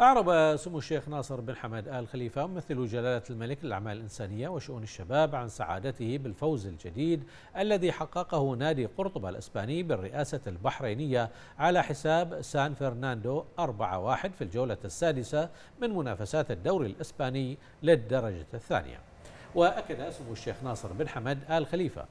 أعرب سمو الشيخ ناصر بن حمد آل خليفة ممثل جلالة الملك للأعمال الإنسانية وشؤون الشباب عن سعادته بالفوز الجديد الذي حققه نادي قرطبة الإسباني بالرئاسة البحرينية على حساب سان فرناندو 4-1 في الجولة السادسة من منافسات الدوري الإسباني للدرجة الثانية وأكد سمو الشيخ ناصر بن حمد آل خليفة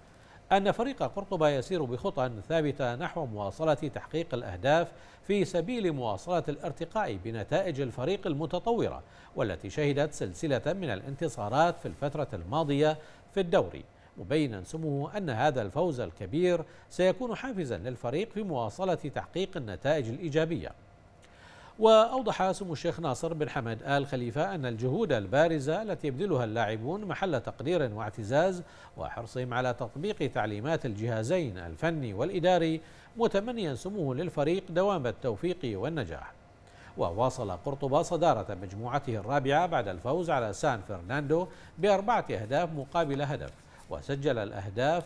أن فريق قرطبة يسير بخطى ثابتة نحو مواصلة تحقيق الأهداف في سبيل مواصلة الارتقاء بنتائج الفريق المتطورة والتي شهدت سلسلة من الانتصارات في الفترة الماضية في الدوري مبينا سموه أن هذا الفوز الكبير سيكون حافزا للفريق في مواصلة تحقيق النتائج الإيجابية وأوضح سمو الشيخ ناصر بن حمد آل خليفة أن الجهود البارزة التي يبذلها اللاعبون محل تقدير واعتزاز وحرصهم على تطبيق تعليمات الجهازين الفني والإداري متمنيا سموه للفريق دوام التوفيق والنجاح وواصل قرطبة صدارة مجموعته الرابعة بعد الفوز على سان فرناندو بأربعة أهداف مقابل هدف وسجل الأهداف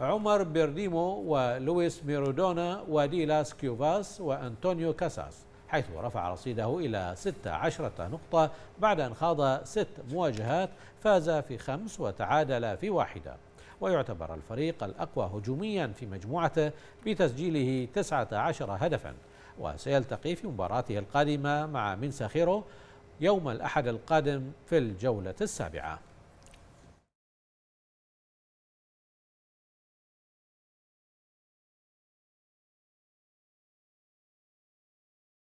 عمر بيرديمو ولويس ميرودونا وديلاس كيوفاس وأنطونيو كاساس حيث رفع رصيده إلى 16 نقطة بعد أن خاض ست مواجهات فاز في خمس وتعادل في واحدة ويعتبر الفريق الأقوى هجوميا في مجموعته بتسجيله 19 هدفا وسيلتقي في مباراته القادمة مع منساخيرو يوم الأحد القادم في الجولة السابعة